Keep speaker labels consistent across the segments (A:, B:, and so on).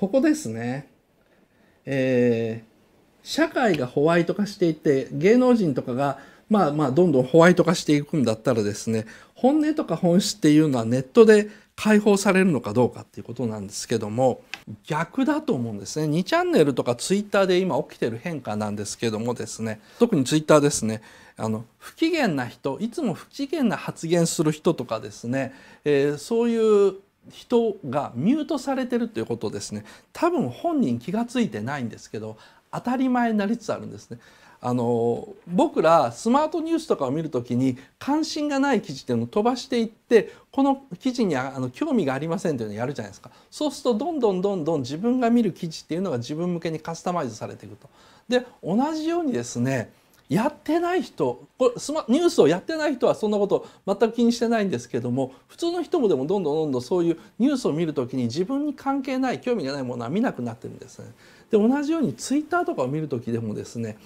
A: ここですね。えー、社会がホワイト化していって、芸能人とかが、まあまあ、どんどんホワイト化していくんだったらですね、本音とか本質っていうのはネットで解放されるのかどうかっていうことなんですけども、逆だと思うんですね。2チャンネルとかツイッターで今起きてる変化なんですけどもですね、特にツイッターですね、あの、不機嫌な人、いつも不機嫌な発言する人とかですね、えー、そういう人がミュートされてるということですね多分本人気が付いてないんですけど当たり前になりつつあるんですね。あの僕らスマートニュースとかを見るときに関心がない記事っていうのを飛ばしていってこの記事にあの興味がありませんっていうのをやるじゃないですかそうするとどんどんどんどん自分が見る記事っていうのが自分向けにカスタマイズされていくと。で同じようにですねやってない人これスマニュースをやってない人はそんなこと全く気にしてないんですけども普通の人もでもどんどんどんどんそういうニュースを見る時に自分に関係ない興味がないものは見なくなってるんですね。で同じようにツイッターとかを見る時でもですね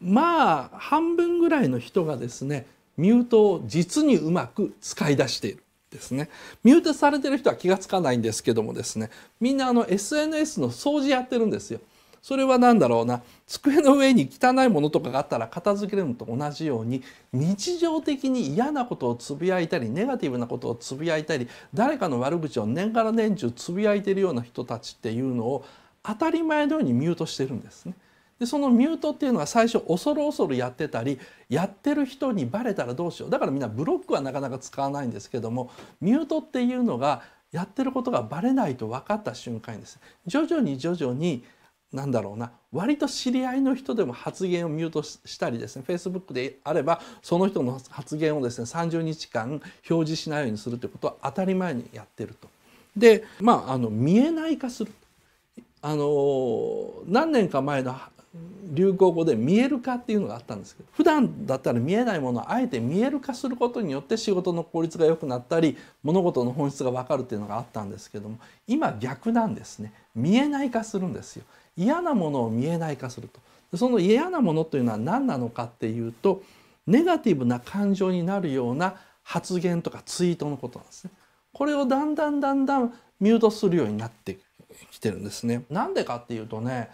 A: まあ半分ぐらいの人がですねミュートを実にうまく使い出している。ですね。ミュートされてる人は気が付かないんですけどもですね、みんなあの SNS の掃除やってるんですよ。それは何だろうな机の上に汚いものとかがあったら片付けるのと同じように日常的に嫌なことをつぶやいたりネガティブなことをつぶやいたり誰かの悪口を年から年中つぶやいてるような人たちっていうのを当たり前のようにミュートしてるんですね。でそのミュートっていうのは最初恐る恐るやってたりやってる人にバレたらどうしようだからみんなブロックはなかなか使わないんですけどもミュートっていうのがやってることがバレないと分かった瞬間にですね徐々に徐々になんだろうな割と知り合いの人でも発言をミュートしたりですね Facebook であればその人の発言をですね30日間表示しないようにするということは当たり前にやってると。でまああの見えない化するあの何年か前の流行語で見える化っていうのがあったんですけど普段だったら見えないものをあえて見える化することによって仕事の効率が良くなったり物事の本質が分かるっていうのがあったんですけども今逆なんですね見えない化するんですよ嫌なものを見えない化するとその嫌なものというのは何なのかっていうとネガティブな感情になるような発言とかツイートのことなんですねこれをだんだんだんだんミュートするようになってきてるんですねなんでかっていうとね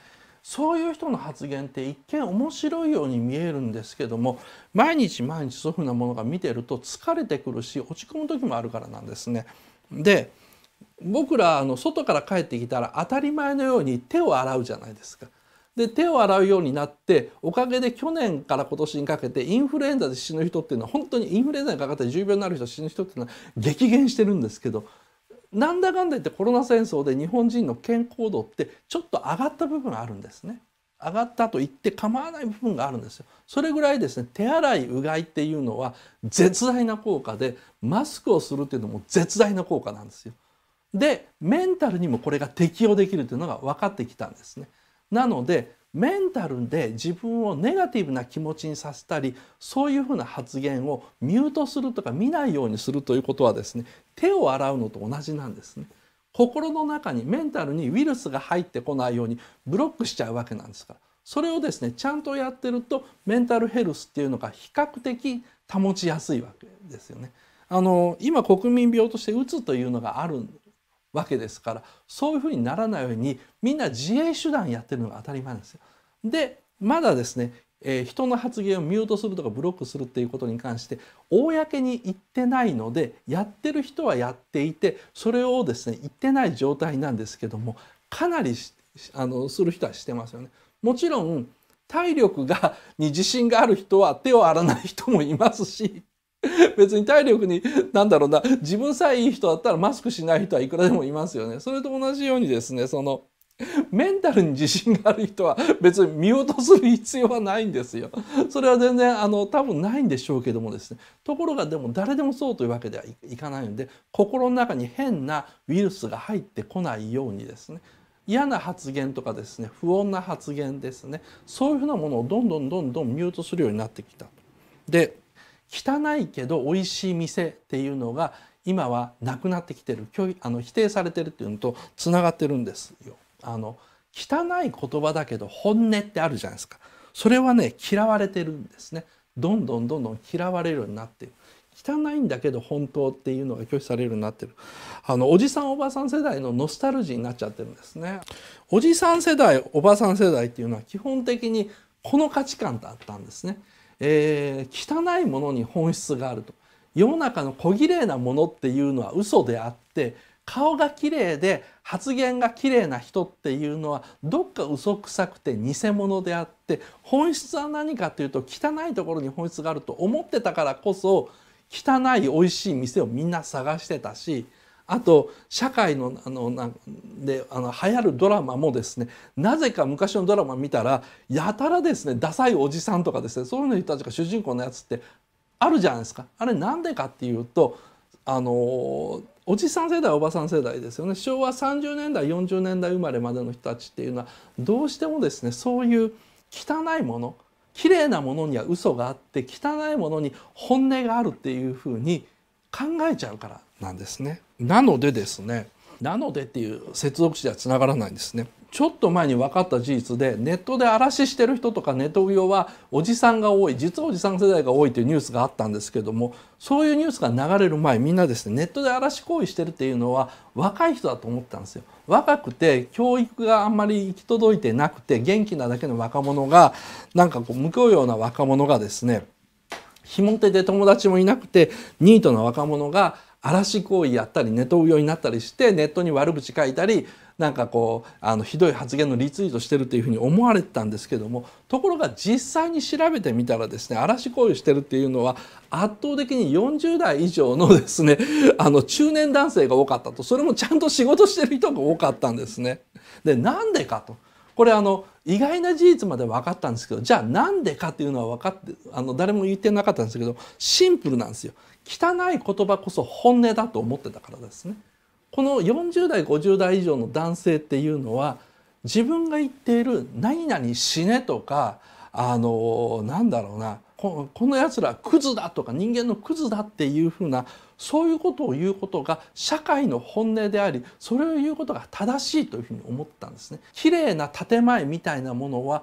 A: そういう人の発言って一見面白いように見えるんですけども毎日毎日そういうふうなものが見てると疲れてくるし落ち込む時もあるからなんですね。で僕らあの外から帰ってきたら当たり前のように手を洗うじゃないですか。で手を洗うようになっておかげで去年から今年にかけてインフルエンザで死ぬ人っていうのは本当にインフルエンザにかかって重病になる人死ぬ人っていうのは激減してるんですけどなんだかんだ言ってコロナ戦争で日本人の健康度ってちょっと上がった部分あるんですね。上がったと言って構わない部分があるんですよ。それぐらいですね手洗いうがいっていうのは絶大な効果でマスクをするっていうのも絶大な効果なんですよ。でメンタルにもこれが適用できるというのが分かってきたんですね。なのでメンタルで自分をネガティブな気持ちにさせたりそういうふうな発言をミュートするとか見ないようにするということはですね手を洗うのと同じなんですね。心の中にメンタルにウイルスが入ってこないようにブロックしちゃうわけなんですからそれをですねちゃんとやってるとメンタルヘルスっていうのが比較的保ちやすいわけですよね。あの今国民病としてうつというのがあるわけですからそういうふうにならないようにみんな自衛手段やってるのが当たり前なんですよ。でまだですね、えー、人の発言をミュートするとかブロックするっていうことに関して公に言ってないのでやってる人はやっていてそれをですね言ってない状態なんですけどもかなりあのする人はしてますよね。もちろん体力がに自信がある人は手を荒らない人もいますし 別に体力に何だろうな自分さえいい人だったらマスクしない人はいくらでもいますよね。それと同じようにですねそのメンタルに自信がある人は別に見落とする必要はないんですよ。それは全然あの多分ないんでしょうけどもですねところがでも誰でもそうというわけではいかないので心の中に変なウイルスが入ってこないようにですね嫌な発言とかですね不穏な発言ですねそういうふうなものをどんどんどんどんミュートするようになってきた。で汚いけど美味しい店っていうのが今はなくなってきてる拒否あの否定されてるっていうのとつながってるんですよ。あの汚い言葉だけど本音ってあるじゃないですか。それはね嫌われてるんですね。どんどんどんどん嫌われるようになっている。汚いんだけど本当っていうのが拒否されるようになっているあのおじさんおばさん世代のノスタルジーになっちゃってるんですねおじさん世代おばさん世代っていうのは基本的にこの価値観だったんですねえー、汚いものに本質があると世の中の小綺麗なものっていうのは嘘であって顔が綺麗で発言が綺麗な人っていうのはどっか嘘くさくて偽物であって本質は何かというと汚いところに本質があると思ってたからこそ汚い美味しい店をみんな探してたしあと社会のあのなであの流行るドラマもですねなぜか昔のドラマ見たらやたらですねダサいおじさんとかですねそういうの人たちが主人公のやつってあるじゃないですか。あれなんでかっていうとあのおじさん世代おばさん世代ですよね昭和30年代40年代生まれまでの人たちっていうのはどうしてもですねそういう汚いもの綺麗なものには嘘があって汚いものに本音があるっていうふうに考えちゃうからなんですね。なのでですねなのでっていう接続詞ではつながらないんですね。ちょっと前に分かった事実でネットで嵐してる人とかネットウはおじさんが多い実はおじさん世代が多いというニュースがあったんですけどもそういうニュースが流れる前みんなですねネットで嵐行為してるっていうのは若い人だと思ったんですよ。若くて教育があんまり行き届いてなくて元気なだけの若者がなんかこう無教養な若者がですねひも手で友達もいなくてニートの若者が嵐行為やったりネトウヨになったりしてネットに悪口書いたりなんかこうあのひどい発言のリツイートしてるというふうに思われてたんですけどもところが実際に調べてみたらですね嵐行為してるっていうのは圧倒的に40代以上のですねあの中年男性が多かったとそれもちゃんと仕事してる人が多かったんですね。でなんでかと。これあの意外な事実まで分かったんですけどじゃあなんでかっていうのは分かってあの誰も言ってなかったんですけどシンプルなんですよ汚い言葉こそ本音だと思ってたからですねこの40代50代以上の男性っていうのは自分が言っている「何々死ね」とかあのなんだろうなこのやつらクズだとか人間のクズだっていうふうなそういうことを言うことが社会の本音でありそれを言うことが正しいというふうに思ったんですね。綺麗な建前みたいなものは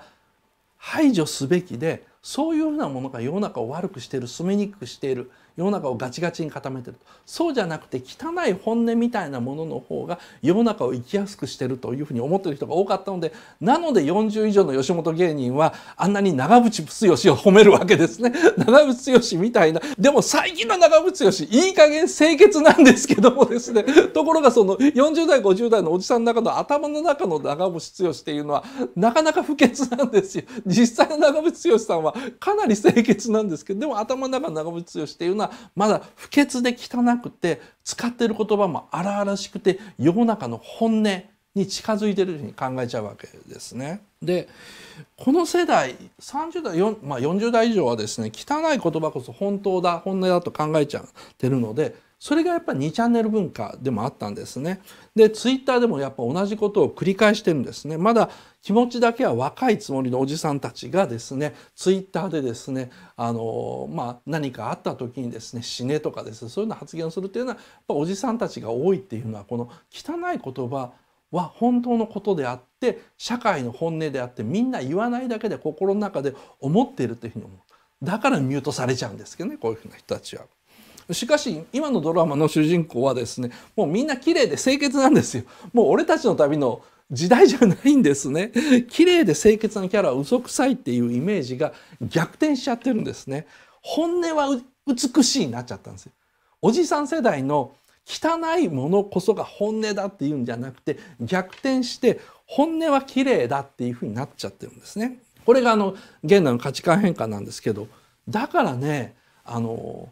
A: 排除すべきでそういうふうなものが世の中を悪くしている住みにくくしている世の中をガチガチに固めてるそうじゃなくて汚い本音みたいなものの方が世の中を生きやすくしてるというふうに思ってる人が多かったのでなので40以上の吉本芸人はあんなに長渕剛を褒めるわけですね長渕剛みたいなでも最近の長渕剛いい加減清潔なんですけどもですねところがその40代50代のおじさんの中の頭の中の長渕剛っていうのはなかなか不潔なんですよ実際の長渕剛さんはかなり清潔なんですけどでも頭の中の長渕剛っていうのはがまだ不潔で汚くて使っている言葉も荒々しくて世の中の本音に近づいてるように考えちゃうわけですね。でこの世代30代、まあ、40代以上はですね汚い言葉こそ本当だ本音だと考えちゃってるのでそれがやっぱり2チャンネル文化でもあったんですね。でツイッターでもやっぱ同じことを繰り返してるんですね。まだ気持ちだけは若いつもりのおじさんたちがですねツイッターでですねあの、まあ、何かあった時にですね死ねとかですねそういうような発言をするっていうのはやっぱおじさんたちが多いっていうのはこの汚い言葉は本当のことであって社会の本音であってみんな言わないだけで心の中で思っているというふうに思うだからミュートされちゃうんですけどねこういうふうな人たちは。しかし今のドラマの主人公はですねもうみんな綺麗で清潔なんですよ。もう俺たちの旅の時代じゃないんですね綺麗で清潔なキャラは嘘くさいっていうイメージが逆転しちゃってるんですね本音は美しいになっちゃったんですよおじさん世代の汚いものこそが本音だっていうんじゃなくて逆転して本音は綺麗だっていうふうになっちゃってるんですね。これがあの現代の価値観変化なんですけどだからねあの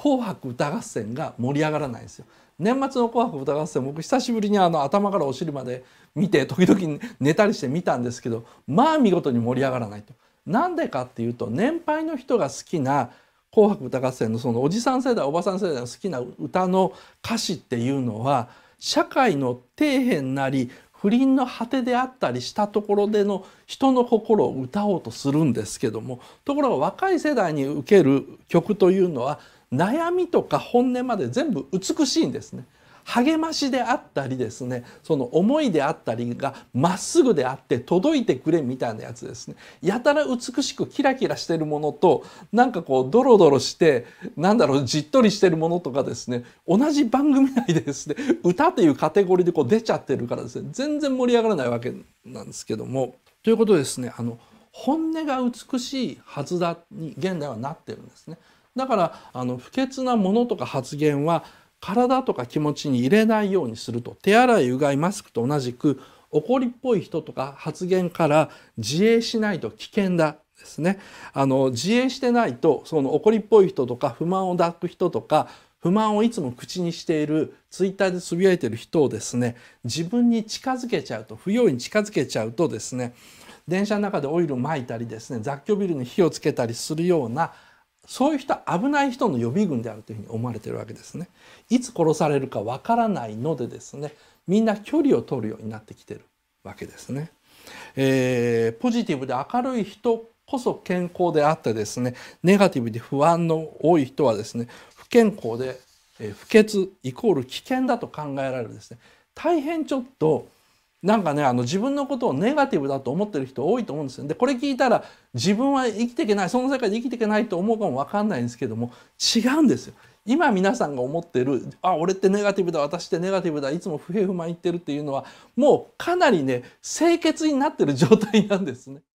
A: 紅白歌合戦が盛り上がらないんですよ。年末の「紅白歌合戦」僕久しぶりにあの頭からお尻まで見て時々寝たりして見たんですけどまあ見事に盛り上がらないと。なんでかっていうと年配の人が好きな「紅白歌合戦」のそのおじさん世代おばさん世代の好きな歌の歌詞っていうのは社会の底辺なり不倫の果てであったりしたところでの人の心を歌おうとするんですけどもところが若い世代に受ける曲というのは悩みとか本音まで全部美しいんですね。励ましであったりですねその思いであったりがまっすぐであって届いてくれみたいなやつですねやたら美しくキラキラしてるものとなんかこうドロドロしてなんだろうじっとりしてるものとかですね同じ番組内でですね歌というカテゴリーでこう出ちゃってるからですね全然盛り上がらないわけなんですけども。ということですねあの本音が美しいはずだに現代はなってるんですね。だからあの不潔なものとか発言は体とか気持ちに入れないようにすると手洗いうがいマスクと同じく怒りっぽい人とか発言から自衛しないと危険だですねあの自衛してないとその怒りっぽい人とか不満を抱く人とか不満をいつも口にしているツイッターでつぶやいている人をですね自分に近づけちゃうと不要に近づけちゃうとですね電車の中でオイルをまいたりですね雑居ビルに火をつけたりするようなそういう人危ない人の予備軍であるというふうに思われてるわけですね。いつ殺されるかわからないのでですねみんな距離を取るようになってきてるわけですね。えー、ポジティブで明るい人こそ健康であってですねネガティブで不安の多い人はですね不健康で、え不潔イコール危険だと考えられるですね大変ちょっとなんかねあの自分のことをネガティブだと思ってる人多いと思うんですよ。でこれ聞いたら自分は生きていけないその世界で生きていけないと思うかも分かんないんですけども違うんですよ。今皆さんが思ってる「あ俺ってネガティブだ私ってネガティブだいつも不平不満言ってる」っていうのはもうかなりね清潔になってる状態なんですね。